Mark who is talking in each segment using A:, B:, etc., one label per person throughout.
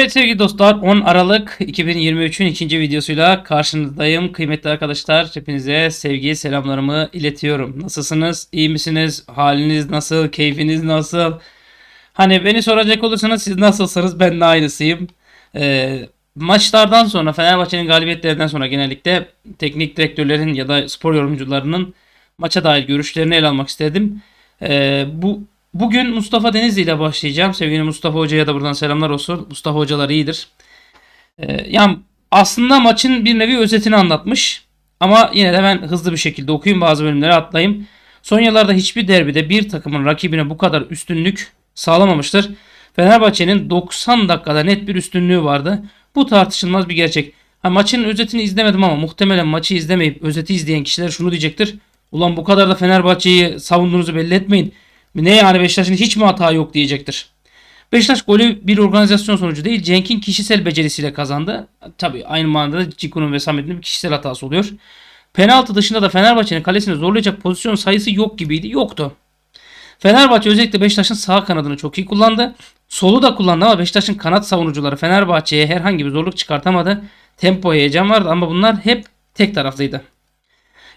A: Evet sevgili dostlar 10 Aralık 2023'ün ikinci videosuyla karşınızdayım. Kıymetli arkadaşlar hepinize sevgi selamlarımı iletiyorum. Nasılsınız? İyi misiniz? Haliniz nasıl? Keyfiniz nasıl? Hani beni soracak olursanız siz nasılsınız? Ben de aynısıyım. Ee, maçlardan sonra Fenerbahçe'nin galibiyetlerinden sonra genellikle teknik direktörlerin ya da spor yorumcularının maça dair görüşlerini ele almak istedim. Ee, bu Bugün Mustafa Denizli ile başlayacağım. Sevgili Mustafa Hoca'ya da buradan selamlar olsun. Mustafa Hocalar iyidir. Ee, yani aslında maçın bir nevi özetini anlatmış. Ama yine de ben hızlı bir şekilde okuyayım bazı bölümleri atlayayım. Son yıllarda hiçbir derbide bir takımın rakibine bu kadar üstünlük sağlamamıştır. Fenerbahçe'nin 90 dakikada net bir üstünlüğü vardı. Bu tartışılmaz bir gerçek. Ha, maçın özetini izlemedim ama muhtemelen maçı izlemeyip özeti izleyen kişiler şunu diyecektir. Ulan bu kadar da Fenerbahçe'yi savunduğunuzu belli etmeyin. Ne yani Beşiktaş'ın hiç mi hata yok diyecektir. Beşiktaş golü bir organizasyon sonucu değil Cenk'in kişisel becerisiyle kazandı. Tabi aynı manada da Ciku'nun ve Samet'in bir kişisel hatası oluyor. Penaltı dışında da Fenerbahçe'nin kalesini zorlayacak pozisyon sayısı yok gibiydi. Yoktu. Fenerbahçe özellikle Beşiktaş'ın sağ kanadını çok iyi kullandı. Solu da kullandı ama Beşiktaş'ın kanat savunucuları Fenerbahçe'ye herhangi bir zorluk çıkartamadı. Tempo heyecan vardı ama bunlar hep tek taraflıydı.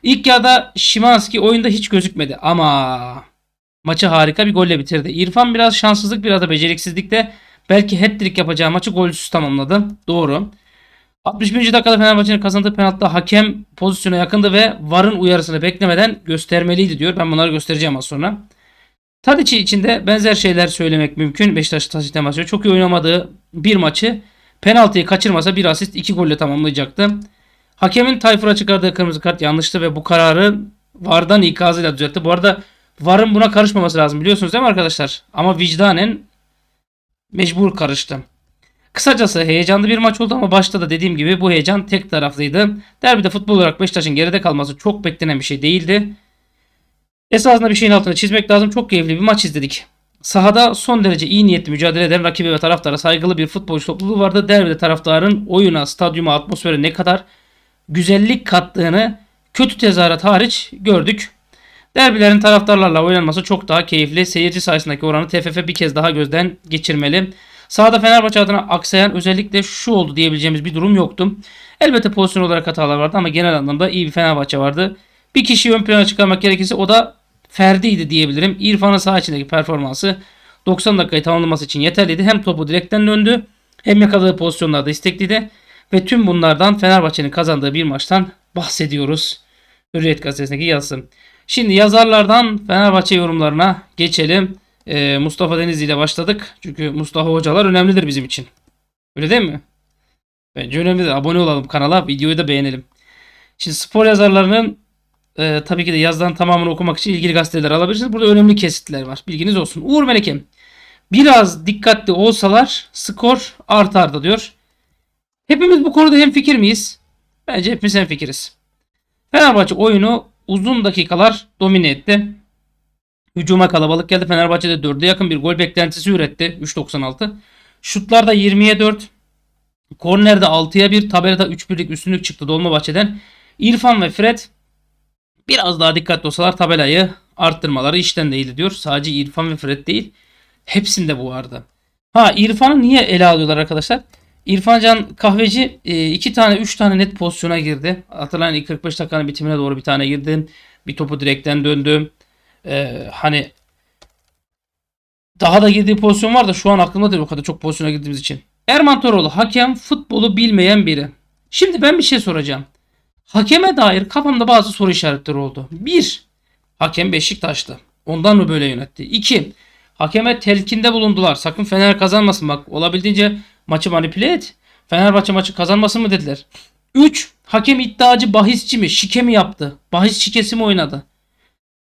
A: İlk yarıda Şimanski oyunda hiç gözükmedi ama maçı harika bir golle bitirdi. İrfan biraz şanssızlık biraz da beceriksizlikte belki hat-trick yapacağı maçı golsüz tamamladı. Doğru. 61. dakikada Fenerbahçe'nin kazandığı penaltıda hakem pozisyona yakındı ve VAR'ın uyarısını beklemeden göstermeliydi diyor. Ben bunları göstereceğim az sonra. Tadiçi için de benzer şeyler söylemek mümkün. Beşiktaş Tadiç'ten bahsediyor. Çok iyi oynamadığı bir maçı penaltıyı kaçırmasa bir asist iki golle tamamlayacaktı. Hakemin Tayfur'a çıkardığı kırmızı kart yanlıştı ve bu kararı VAR'dan ikazıyla düzeltti. Bu arada Var'ın buna karışmaması lazım biliyorsunuz değil mi arkadaşlar? Ama vicdanen mecbur karıştım. Kısacası heyecanlı bir maç oldu ama başta da dediğim gibi bu heyecan tek taraflıydı. Derbide futbol olarak Beşiktaş'ın geride kalması çok beklenen bir şey değildi. Esasında bir şeyin altını çizmek lazım. Çok keyifli bir maç izledik. Sahada son derece iyi niyetli mücadele eden rakibi ve taraftara saygılı bir futbolcu topluluğu vardı. Derbide taraftarın oyuna, stadyuma, atmosfere ne kadar güzellik kattığını kötü tezahürat hariç gördük. Derbilerin taraftarlarla oynanması çok daha keyifli. Seyirci sayısındaki oranı TFF bir kez daha gözden geçirmeli. Sağda Fenerbahçe adına aksayan özellikle şu oldu diyebileceğimiz bir durum yoktu. Elbette pozisyon olarak hatalar vardı ama genel anlamda iyi bir Fenerbahçe vardı. Bir kişi ön plana çıkarmak gerekirse o da Ferdi'ydi diyebilirim. İrfan'ın saha içindeki performansı 90 dakikayı tamamlaması için yeterliydi. Hem topu direkten döndü hem yakaladığı pozisyonlarda istekliydi. Ve tüm bunlardan Fenerbahçe'nin kazandığı bir maçtan bahsediyoruz. Hürriyet gazetesindeki yazısı. Şimdi yazarlardan Fenerbahçe yorumlarına geçelim. Ee, Mustafa Denizli ile başladık. Çünkü Mustafa hocalar önemlidir bizim için. Öyle değil mi? Bence önemlidir. Abone olalım kanala. Videoyu da beğenelim. Şimdi spor yazarlarının e, tabii ki de yazdan tamamını okumak için ilgili gazeteler alabilirsiniz. Burada önemli kesitler var. Bilginiz olsun. Uğur Meleke biraz dikkatli olsalar skor artardı diyor. Hepimiz bu konuda hemfikir miyiz? Bence hepimiz hemfikiriz. Fenerbahçe oyunu uzun dakikalar domine etti. Hücuma kalabalık geldi. Fenerbahçe'de 4'e yakın bir gol beklentisi üretti. 3.96. Şutlarda 20'ye 4. Kornerde 6'ya 1. Tabelada 3-1'lik üstünlük çıktı Dolmabahçe'den. İrfan ve Fred biraz daha dikkatli olsalar tabelayı arttırmaları işten değildi diyor. Sadece İrfan ve Fred değil. Hepsinde bu vardı. Ha İrfan'ı niye ele alıyorlar arkadaşlar? İrfan Can Kahveci e, iki tane üç tane net pozisyona girdi. Hatırlayın 45 dakikanın bitimine doğru bir tane girdi. Bir topu direkten döndü. Ee, hani daha da girdiği pozisyon var da şu an aklımda değil o kadar çok pozisyona girdiğimiz için. Erman Toroğlu hakem futbolu bilmeyen biri. Şimdi ben bir şey soracağım. Hakeme dair kafamda bazı soru işaretleri oldu. 1. Hakem Beşiktaş'tı. Ondan mı böyle yönetti? 2. Hakeme telkinde bulundular. Sakın Fener kazanmasın bak. Olabildiğince Maçı manipüle et. Fenerbahçe maçı kazanmasın mı dediler. 3. Hakem iddiacı bahisçi mi? Şike mi yaptı? Bahis şikesi mi oynadı?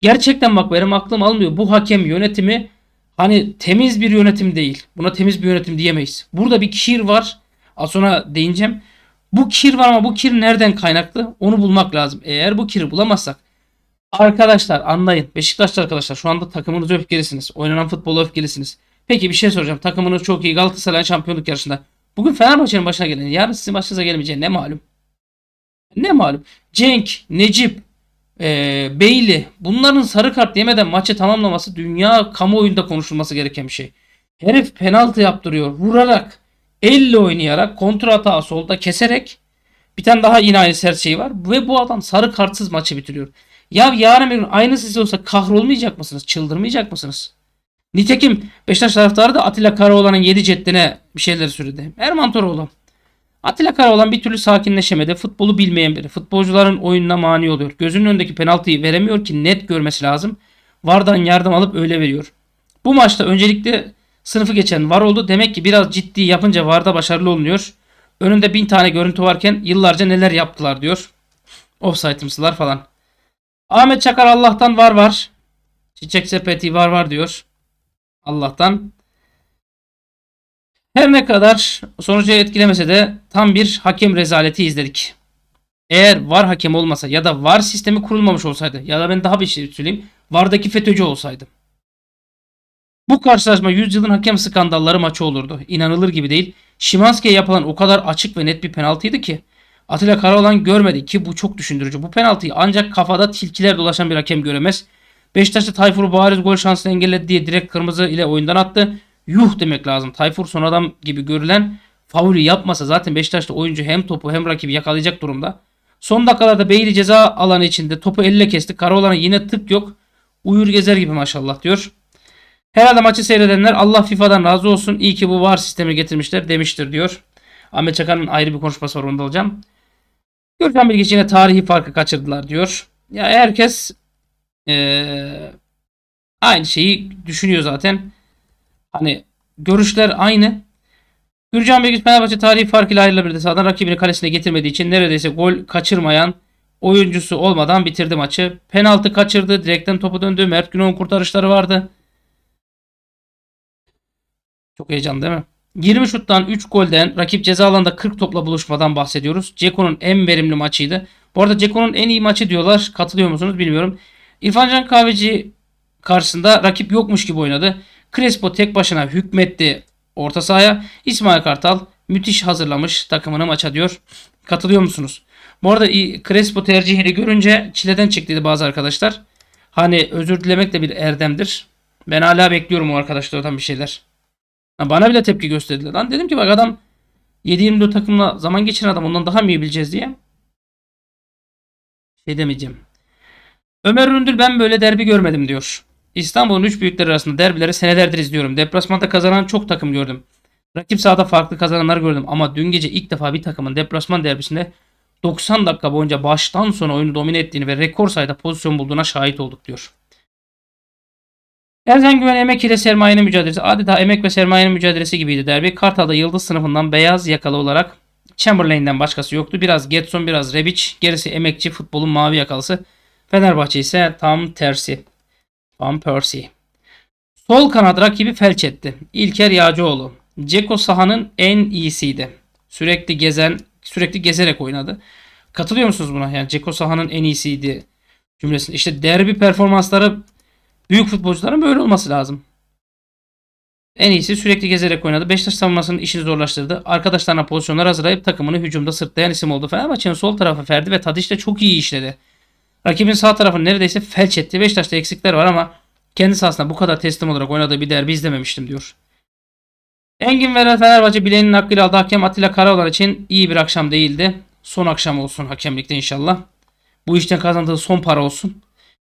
A: Gerçekten bak benim aklım almıyor. Bu hakem yönetimi hani temiz bir yönetim değil. Buna temiz bir yönetim diyemeyiz. Burada bir kir var. Az sonra değineceğim. Bu kir var ama bu kir nereden kaynaklı? Onu bulmak lazım. Eğer bu kiri bulamazsak arkadaşlar anlayın. Beşiktaşlı arkadaşlar şu anda takımınıza öfkelisiniz. Oynanan futbola öfkelisiniz. Peki bir şey soracağım. Takımınız çok iyi. Galatasaray şampiyonluk yarışında. Bugün Fenerbahçe'nin başına gelen, yarın sizin başınıza gelmeyeceği ne malum? Ne malum? Cenk, Necip, e, Beyli bunların sarı kart yemeden maçı tamamlaması dünya kamuoyunda konuşulması gereken bir şey. Herif penaltı yaptırıyor vurarak, elle oynayarak, kontra hata solda keserek bir tane daha yine aynı sert şey var ve bu adam sarı kartsız maçı bitiriyor. Ya yarın bir gün aynı size olsa kahrolmayacak mısınız? Çıldırmayacak mısınız? Nitekim Beşiktaş taraftarı da Atilla Karaoğlan'ın yedi ceddine bir şeyler söyledi. Erman Toroğlu. Atilla Karaoğlan bir türlü sakinleşemedi. Futbolu bilmeyen biri. Futbolcuların oyununa mani oluyor. Gözünün önündeki penaltıyı veremiyor ki net görmesi lazım. Vardan yardım alıp öyle veriyor. Bu maçta öncelikle sınıfı geçen var oldu. Demek ki biraz ciddi yapınca varda başarılı olunuyor. Önünde bin tane görüntü varken yıllarca neler yaptılar diyor. Offside'ımsılar falan. Ahmet Çakar Allah'tan var var. Çiçek sepeti var var diyor. Allah'tan. Her ne kadar sonucu etkilemese de tam bir hakem rezaleti izledik. Eğer var hakem olmasa ya da var sistemi kurulmamış olsaydı ya da ben daha bir şey söyleyeyim. Vardaki FETÖ'cü olsaydı. Bu karşılaşma yüzyılın hakem skandalları maçı olurdu. İnanılır gibi değil. Şimanski'ye yapılan o kadar açık ve net bir penaltıydı ki. Atilla Karaoğlan görmedi ki bu çok düşündürücü. Bu penaltıyı ancak kafada tilkiler dolaşan bir hakem göremez. Beşiktaş'ta Tayfur bariz gol şansını engelledi diye direkt kırmızı ile oyundan attı. Yuh demek lazım. Tayfur son adam gibi görülen faulü yapmasa zaten Beşiktaş'ta oyuncu hem topu hem rakibi yakalayacak durumda. Son dakikalarda Beyli ceza alanı içinde topu elle kesti. Karaoğlan'a yine tık yok. Uyur gezer gibi maşallah diyor. Herhalde maçı seyredenler Allah FIFA'dan razı olsun. İyi ki bu VAR sistemi getirmişler demiştir diyor. Ahmet Çakar'ın ayrı bir konuşması var onu da alacağım. Görkem Bilgiç yine tarihi farkı kaçırdılar diyor. Ya herkes ee, aynı şeyi düşünüyor zaten. Hani görüşler aynı. Gürcan Bilgiç Fenerbahçe tarihi farkıyla ayrılabilirdi. Sağdan rakibini kalesine getirmediği için neredeyse gol kaçırmayan oyuncusu olmadan bitirdi maçı. Penaltı kaçırdı. Direkten topu döndü. Mert Günok'un kurtarışları vardı. Çok heyecan, değil mi? 20 şuttan 3 golden rakip ceza alanında 40 topla buluşmadan bahsediyoruz. Ceko'nun en verimli maçıydı. Bu arada Ceko'nun en iyi maçı diyorlar. Katılıyor musunuz bilmiyorum. İrfan Can Kahveci karşısında rakip yokmuş gibi oynadı. Crespo tek başına hükmetti orta sahaya. İsmail Kartal müthiş hazırlamış takımını maça diyor. Katılıyor musunuz? Bu arada Crespo tercihini görünce çileden çıktıydı bazı arkadaşlar. Hani özür dilemek de bir erdemdir. Ben hala bekliyorum o arkadaşlardan bir şeyler. Bana bile tepki gösterdiler. Lan dedim ki bak adam 7-24 takımla zaman geçiren adam ondan daha mı iyi bileceğiz diye. Şey demeyeceğim. Ömer Ründül ben böyle derbi görmedim diyor. İstanbul'un üç büyükleri arasında derbileri senelerdir izliyorum. Deplasmanda kazanan çok takım gördüm. Rakip sahada farklı kazananlar gördüm ama dün gece ilk defa bir takımın deplasman derbisinde 90 dakika boyunca baştan sona oyunu domine ettiğini ve rekor sayıda pozisyon bulduğuna şahit olduk diyor. Erzen Güven emek ile sermayenin mücadelesi adeta emek ve sermayenin mücadelesi gibiydi derbi. Kartal'da yıldız sınıfından beyaz yakalı olarak Chamberlain'den başkası yoktu. Biraz Getson biraz Rebic gerisi emekçi futbolun mavi yakalısı. Fenerbahçe ise tam tersi. Van Persie. Sol kanat rakibi felç etti. İlker Yağcıoğlu. Ceko sahanın en iyisiydi. Sürekli gezen, sürekli gezerek oynadı. Katılıyor musunuz buna? Yani Ceko sahanın en iyisiydi cümlesini. İşte derbi performansları büyük futbolcuların böyle olması lazım. En iyisi sürekli gezerek oynadı. Beşiktaş savunmasının işini zorlaştırdı. Arkadaşlarına pozisyonlar hazırlayıp takımını hücumda sırtlayan isim oldu. Fenerbahçe'nin sol tarafı Ferdi ve Tadiç de çok iyi işledi. Rakibin sağ tarafını neredeyse felç etti. Beşiktaş'ta eksikler var ama kendi sahasında bu kadar teslim olarak oynadığı bir derbi izlememiştim diyor. Engin Veren Fenerbahçe bileğinin hakkıyla aldı. Hakem Atilla Karaoğlan için iyi bir akşam değildi. Son akşam olsun hakemlikte inşallah. Bu işten kazandığı son para olsun.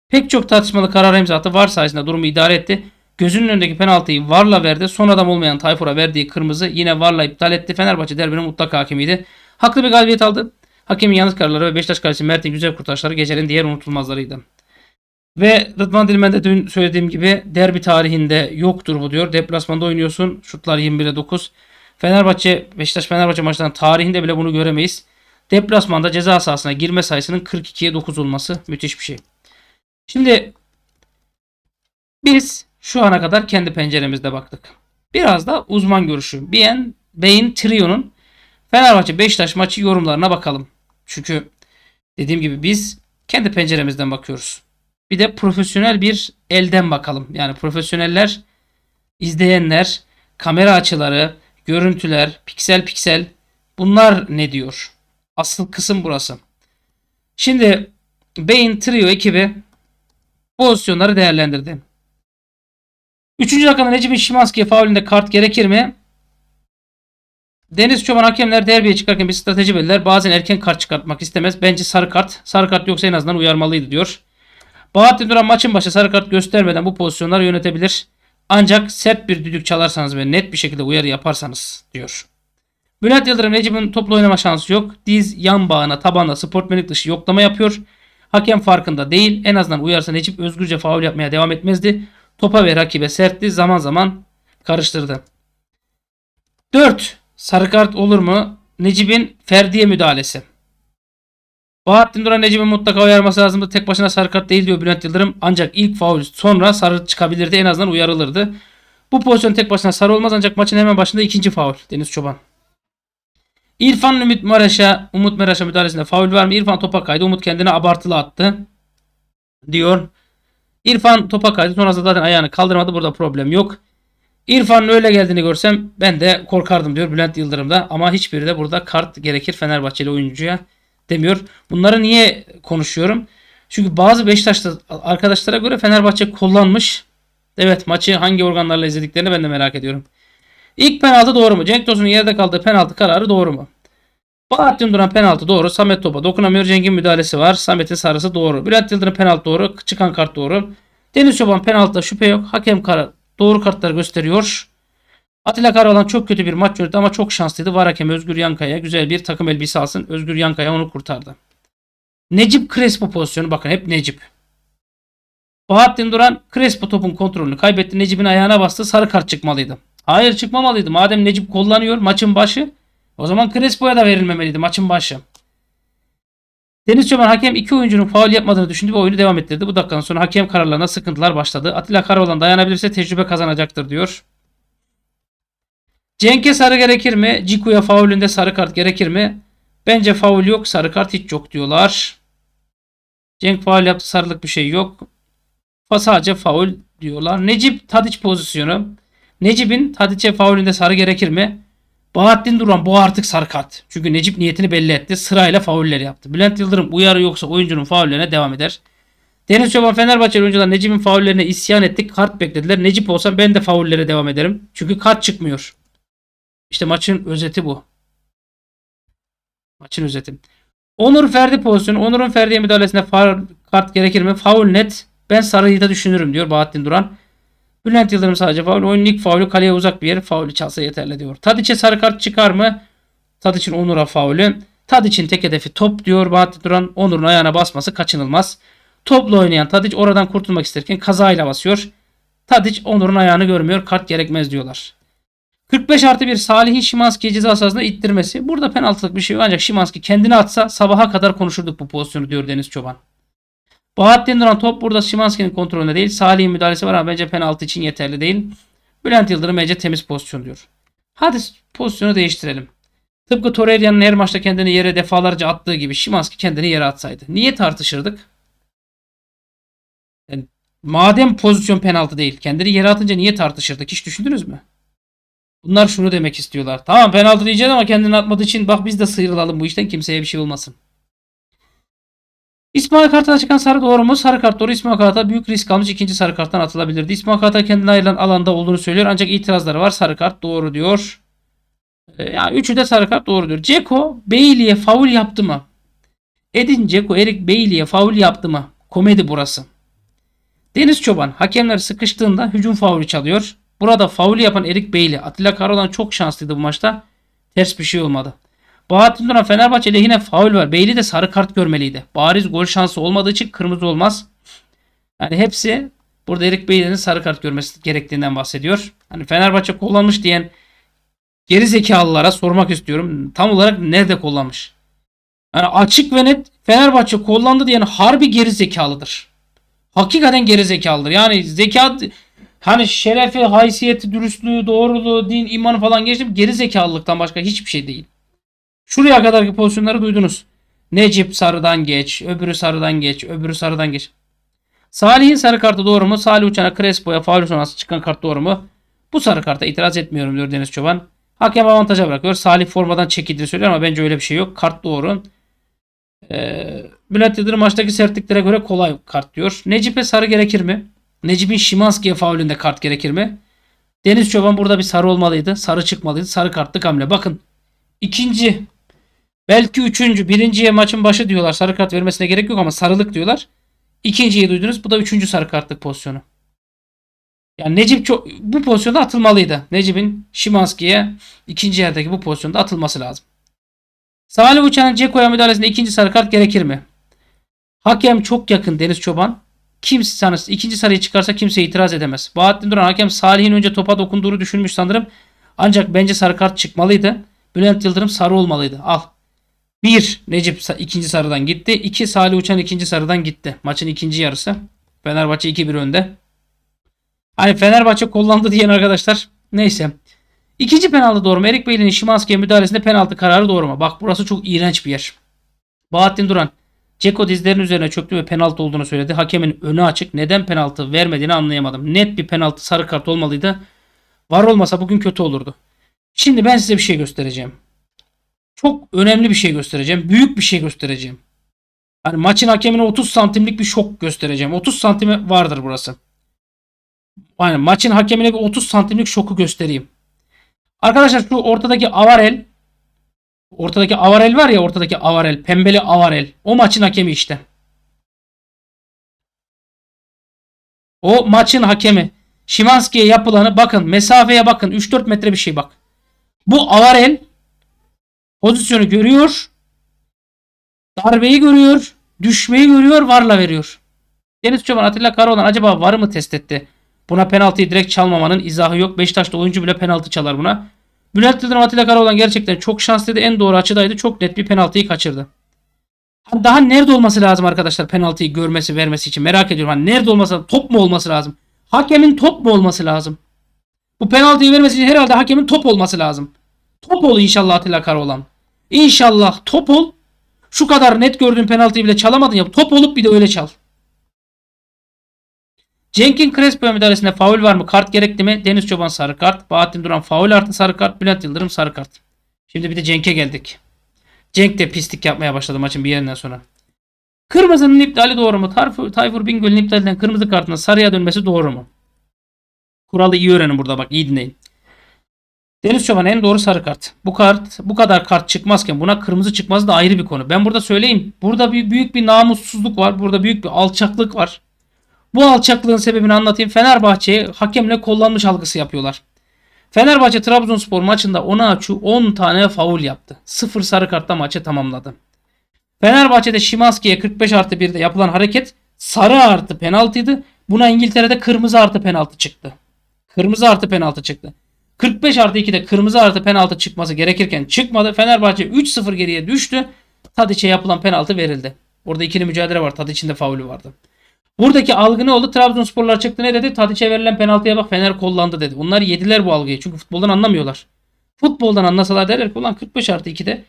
A: Pek çok tartışmalı karar imza attı. Var sayesinde durumu idare etti. Gözünün önündeki penaltıyı Varla verdi. Son adam olmayan Tayfur'a verdiği kırmızı yine Varla iptal etti. Fenerbahçe derbinin mutlak hakimiydi. Haklı bir galibiyet aldı. Hakemin yanlış kararları ve Beşiktaş karşı Mert'in güzel kurtarışları gecenin diğer unutulmazlarıydı. Ve Rıdvan Dilmen de dün söylediğim gibi derbi tarihinde yoktur bu diyor. Deplasmanda oynuyorsun. Şutlar 21'e 9. Fenerbahçe, Beşiktaş Fenerbahçe maçlarının tarihinde bile bunu göremeyiz. Deplasmanda ceza sahasına girme sayısının 42'ye 9 olması müthiş bir şey. Şimdi biz şu ana kadar kendi penceremizde baktık. Biraz da uzman görüşü. Bien, Beyin Trio'nun Fenerbahçe Beşiktaş maçı yorumlarına bakalım. Çünkü dediğim gibi biz kendi penceremizden bakıyoruz. Bir de profesyonel bir elden bakalım. Yani profesyoneller, izleyenler, kamera açıları, görüntüler, piksel piksel bunlar ne diyor? Asıl kısım burası. Şimdi Beyin Trio ekibi pozisyonları değerlendirdi. Üçüncü dakikada Necmi Şimanski'ye faulünde kart gerekir mi? Deniz Çoban hakemler derbiye çıkarken bir strateji belirler. Bazen erken kart çıkartmak istemez. Bence sarı kart. Sarı kart yoksa en azından uyarmalıydı diyor. Bahattin Duran maçın başı sarı kart göstermeden bu pozisyonları yönetebilir. Ancak sert bir düdük çalarsanız ve net bir şekilde uyarı yaparsanız diyor. Bülent Yıldırım Recep'in toplu oynama şansı yok. Diz yan bağına tabanda, sportmenlik dışı yoklama yapıyor. Hakem farkında değil. En azından uyarsa Necip özgürce faul yapmaya devam etmezdi. Topa ve rakibe sertti. Zaman zaman karıştırdı. 4. Sarı kart olur mu? Necip'in Ferdi'ye müdahalesi. Bahattin Duran Necip'in mutlaka uyarması lazımdı. Tek başına sarı kart değil diyor Bülent Yıldırım. Ancak ilk faul sonra sarı çıkabilirdi. En azından uyarılırdı. Bu pozisyon tek başına sarı olmaz ancak maçın hemen başında ikinci faul Deniz Çoban. İrfan Ümit Maraş'a Umut Maraş'a müdahalesinde faul var mı? İrfan topa kaydı. Umut kendine abartılı attı. Diyor. İrfan topa kaydı. Sonrasında zaten ayağını kaldırmadı. Burada problem yok. İrfan'ın öyle geldiğini görsem ben de korkardım diyor Bülent Yıldırım da. Ama hiçbiri de burada kart gerekir Fenerbahçeli oyuncuya demiyor. Bunları niye konuşuyorum? Çünkü bazı Beşiktaşlı arkadaşlara göre Fenerbahçe kullanmış. Evet maçı hangi organlarla izlediklerini ben de merak ediyorum. İlk penaltı doğru mu? Cenk Tosun'un yerde kaldığı penaltı kararı doğru mu? Bahattin Duran penaltı doğru. Samet topa dokunamıyor. Cenk'in müdahalesi var. Samet'in sarısı doğru. Bülent Yıldırım penaltı doğru. Çıkan kart doğru. Deniz Çoban penaltıda şüphe yok. Hakem karar Doğru kartlar gösteriyor. Atilla Karalan çok kötü bir maç yönetti ama çok şanslıydı. Var hakem Özgür Yankaya güzel bir takım elbise alsın. Özgür Yankaya onu kurtardı. Necip Crespo pozisyonu bakın hep Necip. Bahattin Duran Crespo topun kontrolünü kaybetti. Necip'in ayağına bastı. Sarı kart çıkmalıydı. Hayır çıkmamalıydı. Madem Necip kullanıyor maçın başı o zaman Crespo'ya da verilmemeliydi maçın başı. Deniz Çoban hakem iki oyuncunun faul yapmadığını düşündü ve oyunu devam ettirdi. Bu dakikadan sonra hakem kararlarına sıkıntılar başladı. Atilla Karaoğlan dayanabilirse tecrübe kazanacaktır diyor. Cenk'e sarı gerekir mi? Ciku'ya faulünde sarı kart gerekir mi? Bence faul yok. Sarı kart hiç yok diyorlar. Cenk faul yaptı. Sarılık bir şey yok. Sadece faul diyorlar. Necip Tadiç pozisyonu. Necip'in Tadiç'e faulünde sarı gerekir mi? Bahattin Duran bu artık sarkat. Çünkü Necip niyetini belli etti. Sırayla fauller yaptı. Bülent Yıldırım uyarı yoksa oyuncunun faullerine devam eder. Deniz Çoban Fenerbahçe oyuncular Necip'in faullerine isyan ettik. Kart beklediler. Necip olsam ben de faullere devam ederim. Çünkü kart çıkmıyor. İşte maçın özeti bu. Maçın özeti. Onur Ferdi pozisyonu. Onur'un Ferdi'ye müdahalesinde kart gerekir mi? Faul net. Ben sarıyı da düşünürüm diyor Bahattin Duran. Bülent Yıldırım sadece faul. Oyun ilk faulü kaleye uzak bir yer faulü çalsa yeterli diyor. Tadiç'e sarı kart çıkar mı? Tadiç'in Onur'a faulü. Tadiç'in tek hedefi top diyor. Bahattin Duran Onur'un ayağına basması kaçınılmaz. Topla oynayan Tadiç oradan kurtulmak isterken kazayla basıyor. Tadiç Onur'un ayağını görmüyor. Kart gerekmez diyorlar. 45 artı 1 Salih'in Şimanski ceza sahasında ittirmesi. Burada penaltılık bir şey yok ancak Şimanski kendini atsa sabaha kadar konuşurduk bu pozisyonu diyor Deniz Çoban. Bahattin Duran top burada Şimanski'nin kontrolünde değil. Salih'in müdahalesi var ama bence penaltı için yeterli değil. Bülent Yıldırım bence temiz pozisyon diyor. Hadi pozisyonu değiştirelim. Tıpkı Torreira'nın her maçta kendini yere defalarca attığı gibi Şimanski kendini yere atsaydı. Niye tartışırdık? Yani madem pozisyon penaltı değil kendini yere atınca niye tartışırdık hiç düşündünüz mü? Bunlar şunu demek istiyorlar. Tamam penaltı diyeceğiz ama kendini atmadığı için bak biz de sıyrılalım bu işten kimseye bir şey olmasın. İsmail Kartal'a çıkan sarı doğru mu? Sarı kart doğru. İsmail Kartal büyük risk almış. ikinci sarı karttan atılabilirdi. İsmail Kartal kendine ayrılan alanda olduğunu söylüyor. Ancak itirazları var. Sarı kart doğru diyor. Ee, yani üçü de sarı kart doğru diyor. Ceko Bailey'e faul yaptı mı? Edin Ceko Erik Bailey'e faul yaptı mı? Komedi burası. Deniz Çoban hakemler sıkıştığında hücum faulü çalıyor. Burada faul yapan Erik Bailey. Atilla Karolan çok şanslıydı bu maçta. Ters bir şey olmadı. Bahattin Duran Fenerbahçe lehine faul var. Beyli de sarı kart görmeliydi. Bariz gol şansı olmadığı için kırmızı olmaz. Yani hepsi burada Erik Beyli'nin sarı kart görmesi gerektiğinden bahsediyor. Hani Fenerbahçe kullanmış diyen geri zekalılara sormak istiyorum. Tam olarak nerede kullanmış? Yani açık ve net Fenerbahçe kullandı diyen harbi geri zekalıdır. Hakikaten geri zekalıdır. Yani zeka hani şerefi, haysiyeti, dürüstlüğü, doğruluğu, din, imanı falan geçtim geri zekalılıktan başka hiçbir şey değil. Şuraya kadarki pozisyonları duydunuz. Necip sarıdan geç, öbürü sarıdan geç, öbürü sarıdan geç. Salih'in sarı kartı doğru mu? Salih Uçan'a Crespo'ya faul sonrası çıkan kart doğru mu? Bu sarı karta itiraz etmiyorum diyor Deniz Çoban. Hakem avantaja bırakıyor. Salih formadan çekildiğini söylüyor ama bence öyle bir şey yok. Kart doğru. Ee, Bülent Yıldırım maçtaki sertliklere göre kolay kart diyor. Necip'e sarı gerekir mi? Necip'in Şimanski'ye faulünde kart gerekir mi? Deniz Çoban burada bir sarı olmalıydı. Sarı çıkmalıydı. Sarı kartlık hamle. Bakın ikinci Belki üçüncü. Birinciye maçın başı diyorlar. Sarı kart vermesine gerek yok ama sarılık diyorlar. İkinciyi duydunuz. Bu da üçüncü sarı kartlık pozisyonu. Yani Necip çok, bu pozisyonda atılmalıydı. Necip'in Şimanski'ye ikinci yerdeki bu pozisyonda atılması lazım. Salih Uçan'ın Ceko'ya müdahalesinde ikinci sarı kart gerekir mi? Hakem çok yakın Deniz Çoban. Kimse sanırsın. ikinci sarıyı çıkarsa kimse itiraz edemez. Bahattin Duran hakem Salih'in önce topa dokunduğunu düşünmüş sanırım. Ancak bence sarı kart çıkmalıydı. Bülent Yıldırım sarı olmalıydı. Al. 1 Necip ikinci sarıdan gitti. 2 Salih Uçan ikinci sarıdan gitti. Maçın ikinci yarısı. Fenerbahçe 2-1 önde. Hani Fenerbahçe kullandı diyen arkadaşlar. Neyse. İkinci penaltı doğruma. Erik Bey'in Şimanski'ye müdahalesinde penaltı kararı doğru mu Bak burası çok iğrenç bir yer. Bahattin Duran. Ceko dizlerin üzerine çöktü ve penaltı olduğunu söyledi. Hakemin önü açık. Neden penaltı vermediğini anlayamadım. Net bir penaltı sarı kart olmalıydı. Var olmasa bugün kötü olurdu. Şimdi ben size bir şey göstereceğim çok önemli bir şey göstereceğim. Büyük bir şey göstereceğim. Hani maçın hakemine 30 santimlik bir şok göstereceğim. 30 santime vardır burası. Yani maçın hakemine bir 30 santimlik şoku göstereyim. Arkadaşlar şu ortadaki avarel ortadaki avarel var ya ortadaki avarel pembeli avarel o maçın hakemi işte. O maçın hakemi. Şimanski'ye yapılanı bakın mesafeye bakın 3-4 metre bir şey bak. Bu avarel Pozisyonu görüyor. Darbeyi görüyor. Düşmeyi görüyor. Varla veriyor. Deniz Çoban Atilla Karaoğlan acaba var mı test etti? Buna penaltıyı direkt çalmamanın izahı yok. Beşiktaş'ta oyuncu bile penaltı çalar buna. Bülent Yıldırım Atilla Karaoğlan gerçekten çok şanslıydı. En doğru açıdaydı. Çok net bir penaltıyı kaçırdı. daha nerede olması lazım arkadaşlar penaltıyı görmesi vermesi için merak ediyorum. Hani nerede olması lazım? Top mu olması lazım? Hakemin top mu olması lazım? Bu penaltıyı vermesi için herhalde hakemin top olması lazım. Top ol inşallah Atilla Karaoğlan. İnşallah top ol. Şu kadar net gördüğün penaltıyı bile çalamadın ya. Top olup bir de öyle çal. Cenk'in Crespo müdahalesinde faul var mı? Kart gerekli mi? Deniz Çoban sarı kart. Bahattin Duran faul artı sarı kart. Bülent Yıldırım sarı kart. Şimdi bir de Cenk'e geldik. Cenk de pislik yapmaya başladı maçın bir yerinden sonra. Kırmızının iptali doğru mu? Tayfur, Tayfur Bingöl'ün iptalinden kırmızı kartına sarıya dönmesi doğru mu? Kuralı iyi öğrenin burada bak iyi dinleyin. Deniz Çoban en doğru sarı kart. Bu kart bu kadar kart çıkmazken buna kırmızı çıkmaz da ayrı bir konu. Ben burada söyleyeyim. Burada bir büyük bir namussuzluk var. Burada büyük bir alçaklık var. Bu alçaklığın sebebini anlatayım. Fenerbahçe'ye hakemle kullanmış algısı yapıyorlar. Fenerbahçe Trabzonspor maçında Onaçu 10 tane faul yaptı. 0 sarı kartla maçı tamamladı. Fenerbahçe'de Şimanski'ye 45 artı 1'de yapılan hareket sarı artı penaltıydı. Buna İngiltere'de kırmızı artı penaltı çıktı. Kırmızı artı penaltı çıktı. 45 artı 2'de kırmızı artı penaltı çıkması gerekirken çıkmadı. Fenerbahçe 3-0 geriye düştü. Tadiç'e yapılan penaltı verildi. Orada ikili mücadele var. Tadiç'in de faulü vardı. Buradaki algı ne oldu? Trabzonsporlar çıktı ne dedi? Tadiç'e verilen penaltıya bak Fener kollandı dedi. Onlar yediler bu algıyı. Çünkü futboldan anlamıyorlar. Futboldan anlasalar derler ki ulan 45 artı 2'de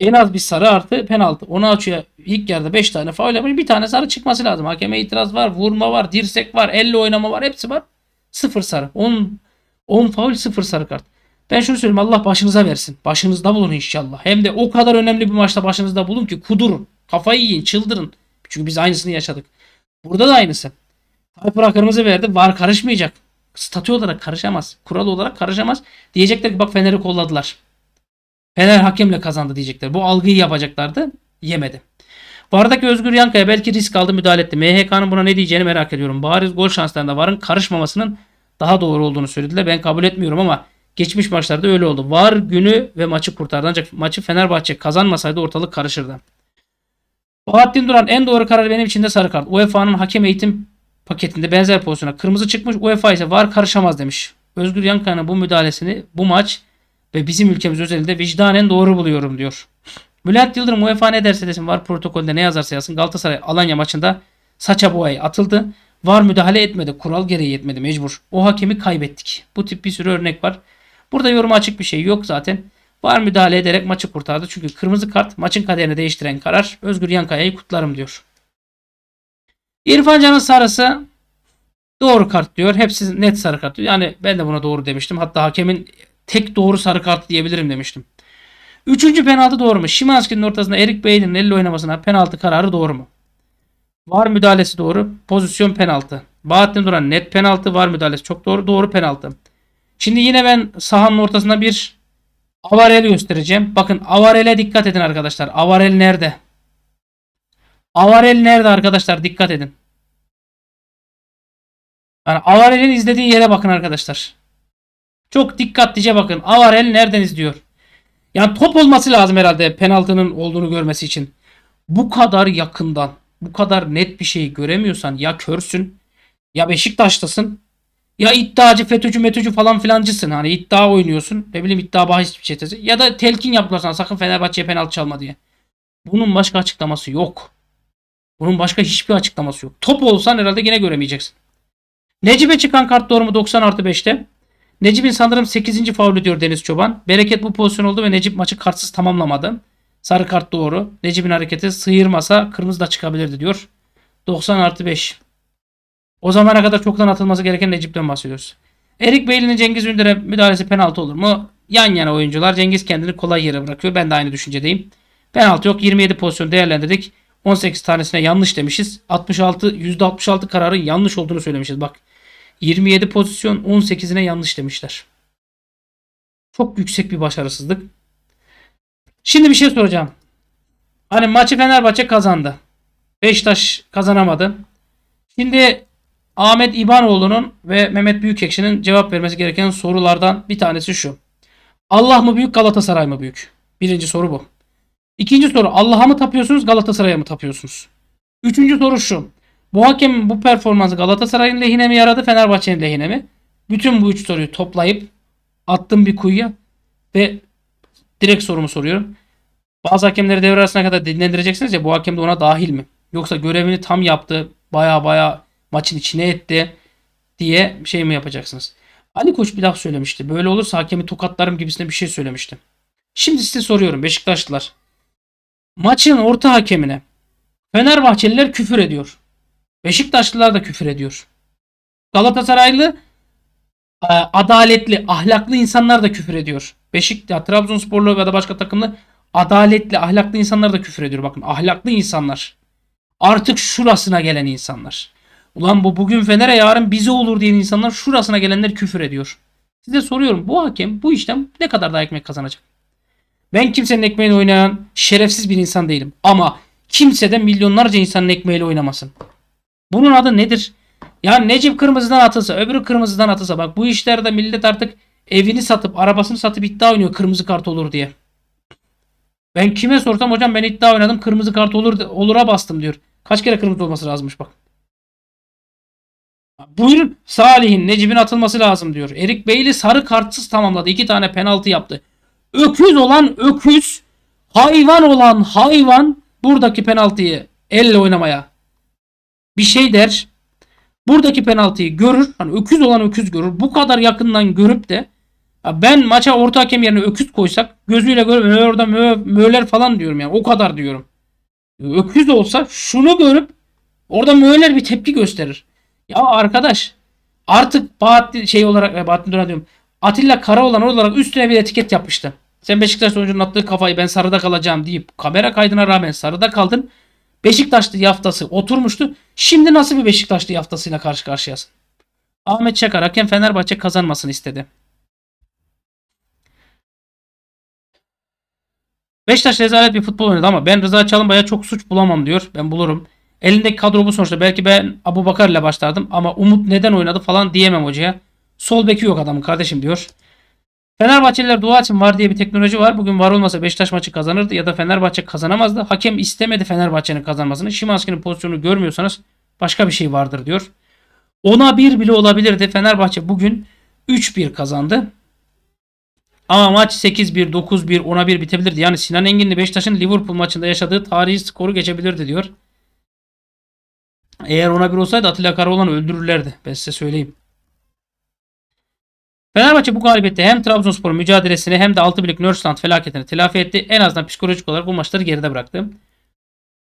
A: en az bir sarı artı penaltı. Onu açıyor. ilk yerde 5 tane faul yapmış. Bir tane sarı çıkması lazım. Hakeme itiraz var. Vurma var. Dirsek var. Elle oynama var. Hepsi var. Sıfır sarı. 10 10 faul 0 sarı kart. Ben şunu söyleyeyim Allah başınıza versin. Başınızda bulun inşallah. Hem de o kadar önemli bir maçta başınızda bulun ki kudurun. Kafayı yiyin çıldırın. Çünkü biz aynısını yaşadık. Burada da aynısı. Tayfur'a kırmızı verdi. Var karışmayacak. Statü olarak karışamaz. Kural olarak karışamaz. Diyecekler ki bak Fener'i kolladılar. Fener hakemle kazandı diyecekler. Bu algıyı yapacaklardı. Yemedi. Vardaki Özgür Yankaya belki risk aldı müdahale etti. MHK'nın buna ne diyeceğini merak ediyorum. Bariz gol şanslarında Var'ın karışmamasının daha doğru olduğunu söylediler. Ben kabul etmiyorum ama geçmiş maçlarda öyle oldu. Var günü ve maçı kurtardı. Ancak maçı Fenerbahçe kazanmasaydı ortalık karışırdı. Bahattin Duran en doğru karar benim için de sarı kart. UEFA'nın hakem eğitim paketinde benzer pozisyona kırmızı çıkmış. UEFA ise var karışamaz demiş. Özgür Yankaya'nın bu müdahalesini bu maç ve bizim ülkemiz özelinde vicdanen doğru buluyorum diyor. Bülent Yıldırım UEFA ne derse desin var protokolde ne yazarsa yazsın Galatasaray Alanya maçında saça boğaya atıldı. Var müdahale etmedi. Kural gereği yetmedi mecbur. O hakemi kaybettik. Bu tip bir sürü örnek var. Burada yoruma açık bir şey yok zaten. Var müdahale ederek maçı kurtardı. Çünkü kırmızı kart maçın kaderini değiştiren karar. Özgür Yankaya'yı kutlarım diyor. İrfan Can'ın sarısı doğru kart diyor. Hepsi net sarı kart diyor. Yani ben de buna doğru demiştim. Hatta hakemin tek doğru sarı kart diyebilirim demiştim. Üçüncü penaltı doğru mu? Şimanski'nin ortasında Erik Bey'in elle oynamasına penaltı kararı doğru mu? Var müdahalesi doğru. Pozisyon penaltı. Bahattin Duran net penaltı. Var müdahalesi çok doğru. Doğru penaltı. Şimdi yine ben sahanın ortasına bir Avarel göstereceğim. Bakın Avarel'e dikkat edin arkadaşlar. Avarel nerede? Avarel nerede arkadaşlar? Dikkat edin. Yani Avarel'in izlediği yere bakın arkadaşlar. Çok dikkatlice bakın. Avarel nereden izliyor? Yani top olması lazım herhalde penaltının olduğunu görmesi için. Bu kadar yakından bu kadar net bir şeyi göremiyorsan ya körsün ya Beşiktaş'tasın ya iddiacı FETÖ'cü METÖ'cü falan filancısın. Hani iddia oynuyorsun. Ne bileyim iddia bahis bir çetesi. Şey ya da telkin yaptılar sakın Fenerbahçe'ye penaltı çalma diye. Bunun başka açıklaması yok. Bunun başka hiçbir açıklaması yok. Top olsan herhalde yine göremeyeceksin. Necip'e çıkan kart doğrumu 90 artı 5'te. Necip'in sanırım 8. faul ediyor Deniz Çoban. Bereket bu pozisyon oldu ve Necip maçı kartsız tamamlamadı. Sarı kart doğru. Necip'in hareketi sıyırmasa kırmızı da çıkabilirdi diyor. 90 artı 5. O zamana kadar çoktan atılması gereken Necip'ten bahsediyoruz. Erik Beyli'nin Cengiz Ünder'e müdahalesi penaltı olur mu? Yan yana oyuncular. Cengiz kendini kolay yere bırakıyor. Ben de aynı düşüncedeyim. Penaltı yok. 27 pozisyon değerlendirdik. 18 tanesine yanlış demişiz. 66 %66 kararın yanlış olduğunu söylemişiz. Bak 27 pozisyon 18'ine yanlış demişler. Çok yüksek bir başarısızlık. Şimdi bir şey soracağım. Hani maçı Fenerbahçe kazandı. Beşiktaş kazanamadı. Şimdi Ahmet İbanoğlu'nun ve Mehmet Büyükekşi'nin cevap vermesi gereken sorulardan bir tanesi şu. Allah mı büyük Galatasaray mı büyük? Birinci soru bu. İkinci soru Allah'a mı tapıyorsunuz Galatasaray'a mı tapıyorsunuz? Üçüncü soru şu. Bu hakemin bu performansı Galatasaray'ın lehine mi yaradı Fenerbahçe'nin lehine mi? Bütün bu üç soruyu toplayıp attım bir kuyuya ve Direkt sorumu soruyorum. Bazı hakemleri devre arasına kadar dinlendireceksiniz ya bu hakem de ona dahil mi? Yoksa görevini tam yaptı baya baya maçın içine etti diye şey mi yapacaksınız? Ali Koç bir laf söylemişti. Böyle olursa hakemi tokatlarım gibisine bir şey söylemişti. Şimdi size soruyorum Beşiktaşlılar. Maçın orta hakemine Fenerbahçeliler küfür ediyor. Beşiktaşlılar da küfür ediyor. Galatasaraylı e, adaletli, ahlaklı insanlar da küfür ediyor. Beşiktaş, Trabzonsporlu ya da başka takımlı adaletli, ahlaklı insanlara da küfür ediyor. Bakın ahlaklı insanlar. Artık şurasına gelen insanlar. Ulan bu bugün Fener'e yarın bize olur diyen insanlar şurasına gelenler küfür ediyor. Size soruyorum bu hakem bu işten ne kadar daha ekmek kazanacak? Ben kimsenin ekmeğini oynayan şerefsiz bir insan değilim. Ama kimse de milyonlarca insanın ekmeğiyle oynamasın. Bunun adı nedir? Ya Necip kırmızıdan atılsa, öbürü kırmızıdan atılsa. Bak bu işlerde millet artık evini satıp arabasını satıp iddia oynuyor kırmızı kart olur diye. Ben kime sorsam hocam ben iddia oynadım kırmızı kart olur olura bastım diyor. Kaç kere kırmızı olması lazımmış bak. Buyurun Salih'in Necip'in atılması lazım diyor. Erik Beyli sarı kartsız tamamladı. iki tane penaltı yaptı. Öküz olan öküz, hayvan olan hayvan buradaki penaltıyı elle oynamaya bir şey der. Buradaki penaltıyı görür. Hani öküz olan öküz görür. Bu kadar yakından görüp de ben maça orta hakem yerine öküz koysak gözüyle görüp orada mö, möler falan diyorum yani o kadar diyorum. Öküz olsa şunu görüp orada möler bir tepki gösterir. Ya arkadaş artık Bahattin şey olarak e, Bahattin Duran diyorum. Atilla Kara olan olarak üstüne bir etiket yapmıştı. Sen Beşiktaş oyuncunun attığı kafayı ben sarıda kalacağım deyip kamera kaydına rağmen sarıda kaldın. Beşiktaşlı yaftası oturmuştu. Şimdi nasıl bir Beşiktaşlı yaftasıyla karşı karşıyasın? Ahmet Çakar hakem Fenerbahçe kazanmasını istedi. Beşiktaş rezalet bir futbol oynadı ama ben Rıza Çalınbay'a çok suç bulamam diyor. Ben bulurum. Elindeki kadro bu sonuçta. Belki ben Abu Bakar ile başlardım ama Umut neden oynadı falan diyemem hocaya. Sol beki yok adamın kardeşim diyor. Fenerbahçeliler dua için var diye bir teknoloji var. Bugün var olmasa Beşiktaş maçı kazanırdı ya da Fenerbahçe kazanamazdı. Hakem istemedi Fenerbahçe'nin kazanmasını. Şimanski'nin pozisyonunu görmüyorsanız başka bir şey vardır diyor. Ona bir bile olabilirdi. Fenerbahçe bugün 3-1 kazandı. Ama maç 8-1, 9-1, 10-1 bitebilirdi. Yani Sinan Engin'li Beşiktaş'ın Liverpool maçında yaşadığı tarihi skoru geçebilirdi diyor. Eğer 10-1 olsaydı Atilla Karaoğlan'ı öldürürlerdi. Ben size söyleyeyim. Fenerbahçe bu galibiyette hem Trabzonspor mücadelesini hem de 6 birlik Nörsland felaketini telafi etti. En azından psikolojik olarak bu maçları geride bıraktı.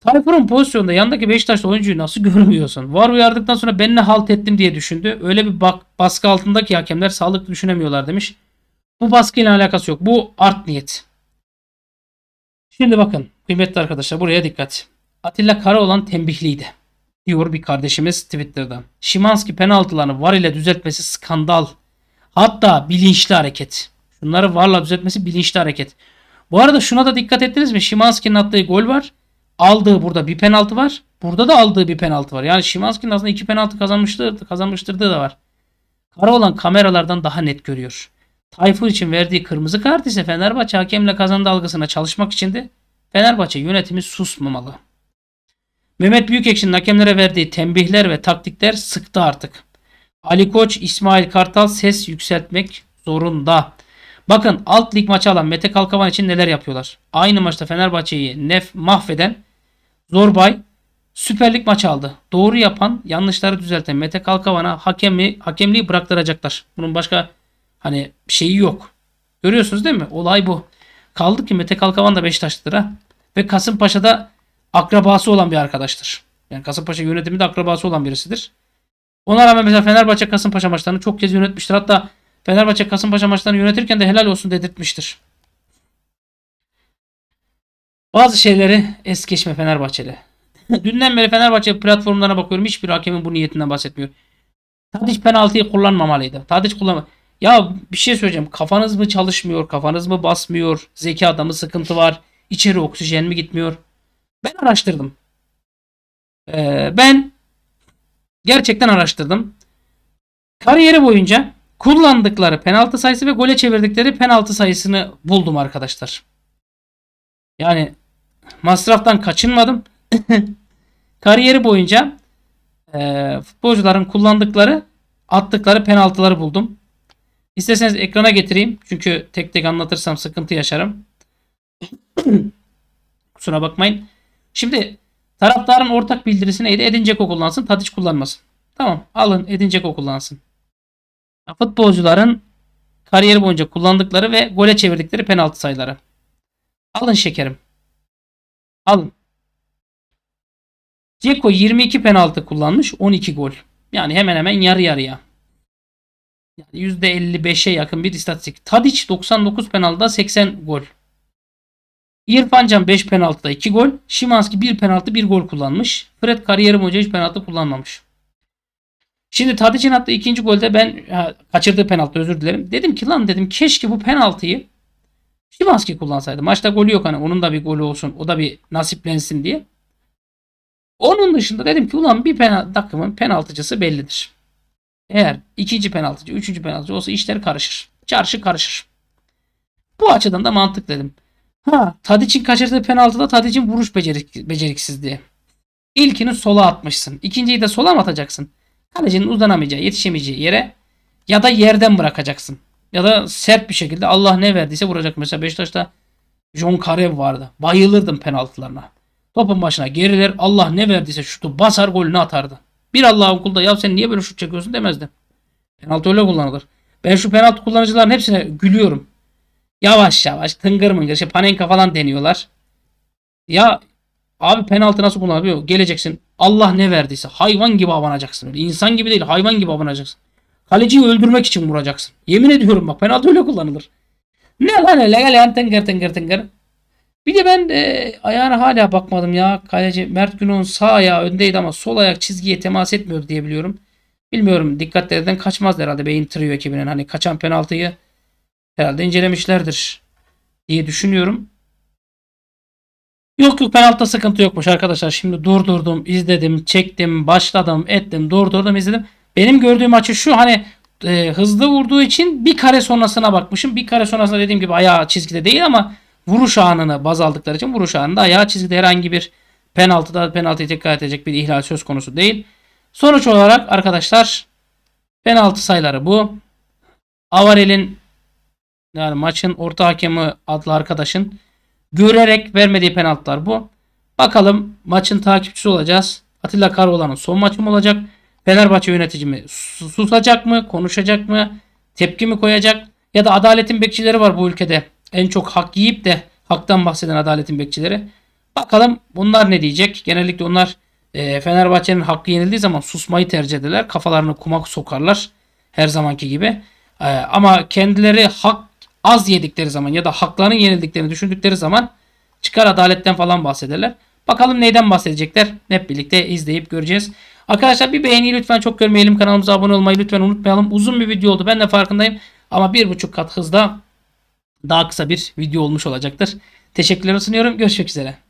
A: Tayfur'un pozisyonda yandaki Beşiktaşlı oyuncuyu nasıl görmüyorsun? Var uyardıktan sonra ben ne halt ettim diye düşündü. Öyle bir bak, baskı altındaki hakemler sağlıklı düşünemiyorlar demiş. Bu baskıyla alakası yok. Bu art niyet. Şimdi bakın kıymetli arkadaşlar buraya dikkat. Atilla Karaoğlan tembihliydi diyor bir kardeşimiz Twitter'da. Şimanski penaltılarını var ile düzeltmesi skandal. Hatta bilinçli hareket. Şunları varla düzeltmesi bilinçli hareket. Bu arada şuna da dikkat ettiniz mi? Şimanski'nin attığı gol var. Aldığı burada bir penaltı var. Burada da aldığı bir penaltı var. Yani Şimanski'nin aslında iki penaltı kazanmıştır, kazanmıştırdığı da var. Karaoğlan kameralardan daha net görüyor. Tayfur için verdiği kırmızı kart ise Fenerbahçe hakemle kazandı algısına çalışmak içindi. Fenerbahçe yönetimi susmamalı. Mehmet Büyükekşi'nin hakemlere verdiği tembihler ve taktikler sıktı artık. Ali Koç, İsmail Kartal ses yükseltmek zorunda. Bakın alt lig maçı alan Mete Kalkavan için neler yapıyorlar. Aynı maçta Fenerbahçe'yi nef mahveden Zorbay Süper Lig maçı aldı. Doğru yapan, yanlışları düzelten Mete Kalkavan'a hakemi, hakemliği bıraktıracaklar. Bunun başka Hani şeyi yok. Görüyorsunuz değil mi? Olay bu. Kaldı ki Mete Kalkavan da Beşiktaşlıdır ha. Ve da akrabası olan bir arkadaştır. Yani Kasımpaşa yönetimi de akrabası olan birisidir. Ona rağmen mesela Fenerbahçe Kasımpaşa maçlarını çok kez yönetmiştir. Hatta Fenerbahçe Kasımpaşa maçlarını yönetirken de helal olsun dedirtmiştir. Bazı şeyleri es geçme Fenerbahçeli. Dünden beri Fenerbahçe platformlarına bakıyorum. Hiçbir hakemin bu niyetinden bahsetmiyor. Tadiç penaltıyı kullanmamalıydı. Tadiç kullanma. Ya bir şey söyleyeceğim. Kafanız mı çalışmıyor? Kafanız mı basmıyor? Zeki adamı sıkıntı var? İçeri oksijen mi gitmiyor? Ben araştırdım. Ee, ben gerçekten araştırdım. Kariyeri boyunca kullandıkları penaltı sayısı ve gole çevirdikleri penaltı sayısını buldum arkadaşlar. Yani masraftan kaçınmadım. Kariyeri boyunca e, futbolcuların kullandıkları attıkları penaltıları buldum. İsterseniz ekrana getireyim. Çünkü tek tek anlatırsam sıkıntı yaşarım. Kusura bakmayın. Şimdi taraftarın ortak bildirisi neydi? Edincek o kullansın, Tadiç kullanmasın. Tamam alın Edincek o kullansın. Futbolcuların kariyer boyunca kullandıkları ve gole çevirdikleri penaltı sayıları. Alın şekerim. Alın. Ceko 22 penaltı kullanmış 12 gol. Yani hemen hemen yarı yarıya. Yani %55'e yakın bir istatistik. Tadiç 99 penaltıda 80 gol. İrfan 5 penaltıda 2 gol. Şimanski 1 penaltı 1 gol kullanmış. Fred kariyerim hoca hiç penaltı kullanmamış. Şimdi Tadiç'in attığı ikinci golde ben kaçırdığı penaltı özür dilerim. Dedim ki lan dedim keşke bu penaltıyı Şimanski kullansaydı. Maçta golü yok hani onun da bir golü olsun. O da bir nasiplensin diye. Onun dışında dedim ki ulan bir penaltı, takımın penaltıcısı bellidir. Eğer ikinci penaltıcı, üçüncü penaltıcı olsa işler karışır. Çarşı karışır. Bu açıdan da mantık dedim. Ha, Tadic'in kaçırdığı penaltıda Tadic'in vuruş becerik, beceriksizliği. İlkini sola atmışsın. İkinciyi de sola mı atacaksın? Kalecinin uzanamayacağı, yetişemeyeceği yere ya da yerden bırakacaksın. Ya da sert bir şekilde Allah ne verdiyse vuracak. Mesela Beşiktaş'ta John Karev vardı. Bayılırdım penaltılarına. Topun başına geriler Allah ne verdiyse şutu basar golünü atardı. Bir Allah'ın kulu da ya sen niye böyle şut çekiyorsun demezdi. Penaltı öyle kullanılır. Ben şu penaltı kullanıcıların hepsine gülüyorum. Yavaş yavaş tıngır mıngır şey panenka falan deniyorlar. Ya abi penaltı nasıl kullanılıyor? Geleceksin Allah ne verdiyse hayvan gibi abanacaksın. İnsan gibi değil hayvan gibi abanacaksın. Kaleciyi öldürmek için vuracaksın. Yemin ediyorum bak penaltı öyle kullanılır. Ne lan öyle gelen tıngır tıngır tıngır. Bir de ben e, ayağına hala bakmadım ya. Kaleci Mert Günok'un sağ ayağı öndeydi ama sol ayak çizgiye temas etmiyordu diye biliyorum. Bilmiyorum dikkatlerden kaçmaz herhalde beyin trio ekibinin. Hani kaçan penaltıyı herhalde incelemişlerdir diye düşünüyorum. Yok yok penaltıda sıkıntı yokmuş arkadaşlar. Şimdi durdurdum, izledim, çektim, başladım, ettim, durdurdum, izledim. Benim gördüğüm maçı şu hani e, hızlı vurduğu için bir kare sonrasına bakmışım. Bir kare sonrasında dediğim gibi ayağı çizgide değil ama vuruş anını baz aldıkları için vuruş anında ayağı çizgide herhangi bir penaltıda penaltıyı tekrar edecek bir ihlal söz konusu değil. Sonuç olarak arkadaşlar penaltı sayıları bu. Avarel'in yani maçın orta hakemi adlı arkadaşın görerek vermediği penaltılar bu. Bakalım maçın takipçisi olacağız. Atilla Karoğlan'ın son maçı mı olacak? Fenerbahçe yöneticimi susacak mı? Konuşacak mı? Tepki mi koyacak? Ya da adaletin bekçileri var bu ülkede en çok hak yiyip de haktan bahseden adaletin bekçileri. Bakalım bunlar ne diyecek? Genellikle onlar e, Fenerbahçe'nin hakkı yenildiği zaman susmayı tercih ederler. Kafalarını kuma sokarlar her zamanki gibi. E, ama kendileri hak az yedikleri zaman ya da haklarının yenildiklerini düşündükleri zaman çıkar adaletten falan bahsederler. Bakalım neyden bahsedecekler? Hep birlikte izleyip göreceğiz. Arkadaşlar bir beğeni lütfen çok görmeyelim. Kanalımıza abone olmayı lütfen unutmayalım. Uzun bir video oldu ben de farkındayım. Ama bir buçuk kat hızda daha kısa bir video olmuş olacaktır. Teşekkürler sunuyorum. Görüşmek üzere.